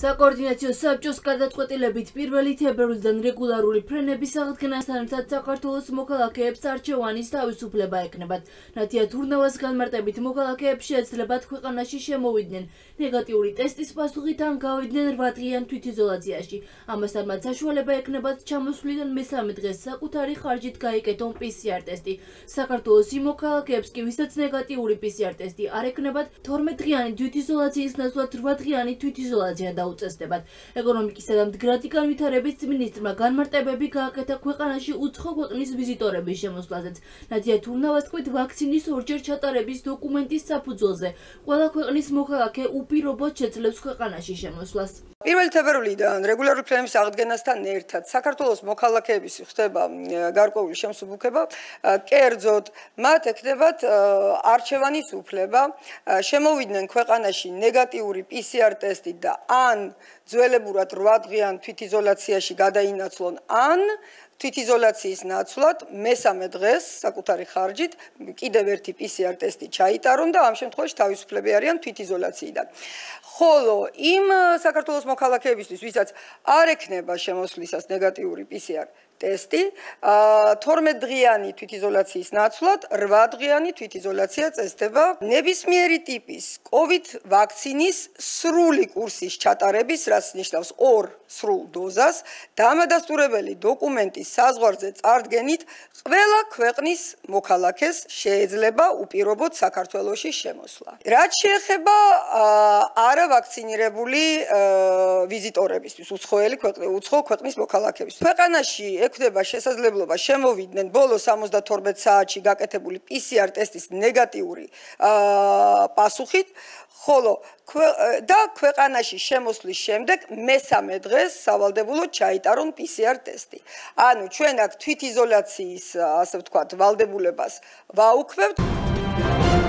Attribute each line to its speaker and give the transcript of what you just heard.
Speaker 1: საკოორდინაციო საბჭოს გადაწყვეტილებით პირველი თებერვლიდან რეგულარული ფრენების აღდგენასთან ერთად საქართველოს მოქალაქეებს არჩევანის თავისუფლება ეკნებათ. ნათია თურნავას განმარტებით მოქალაქეებს შეეძლებათ ქვეყანაში შემოვიდნენ ნეგატიური ტესტის პასუხით ან გავიდნენ 8 დღიან თვითიზოლაციაში. ამასთან მათ საშუალება ეკნებათ ჩამოსვლიდან მესამე დღეს საკუთარი ხარჯით გაიკეთონ PCR ტესტი. საქართველოს მოქალაქეებს კი ვისაც ნეგატიური PCR ტესტი არ ეკნებათ 12 დღიანი თვითიზოლაციის ნაცვლად 8 დღიანი თვითიზოლაცია და უწესდებათ. ეკონომიკისა და მდგრადი განვითარების მინისტრმა განმარტებები გააკეთა ქვეყანაში უცხო ქვეყნის ვიზიტორების შემოსვლაზეც. ნადია თურნავას თქვით ვაქცინის ორჯერ ჩატარების დოკუმენტის საფუძველზე ყველა ქვეყნის მოქალაქე უპირობოდ შეძლებს ქვეყანაში
Speaker 2: შემოსვლას. პირველი თებერვლიდან რეგულარული ფლენების აღდგენასთან ერთად საქართველოს მოქალაქეების ხდება გარკვეული შემსუბუქება, კერძოდ მათ ექნებათ არჩევანის უფლება, შემოვიდნენ ქვეყანაში ნეგატიური PCR ტესტი და ან ან ძველებურად 8 დღიან თვითიზოლაციაში გადაინაცვლონ ან თვითიზოლაციის ნაცვლად მესამე დღეს საკუთარი ხარჯით კიდევ ერთი PCR ტესტი ჩაიტარონ და ამ შემთხვევაში თავისუფლები არიან თვითიზოლაციიდან. ხოლო იმ საქართველოს მოქალაქეებისთვის, ვისაც არ ექნება შემოსვლისას ნეგატიური PCR ტესტი, 12 დღიანი თვითიზოლაციის ნაცვლად 8 დღიანი თვითიზოლაცია წესდება ნებისმიერი ტიპის COVID ვაქცინის სრული კურსის ჩატარების, რაც ნიშნავს ორ სრულ დოზას, დამადასტურებელი დოკუმენტის საზღვარზე წარდგენით ყველა ქვეყნის მოქალაქეს შეეძლება უპირობოდ საქართველოს შემოსვლა. რაც შეეხება არავაქცინირებული ვიზიტორებისთვის, უცხოელი ქვეყნი, უცხო ქვეყნის მოქალაქეებს, ქვეყანაში ექვდება შესაძლებლობა შემოვიდნენ ბოლო 72 საათში გაკეთებული PCR ტესტის ნეგატიური პასუხით, ხოლო და ქვეყანაში შემოსვლის შემდეგ მესამე დღეს სავალდებულო ჩაიტარონ PCR ტესტი. ან ანუ ჩვენ აქ თვითიზოლაციის ასე ვთქვათ, valdebulebas ვაუქმევთ. Thank you.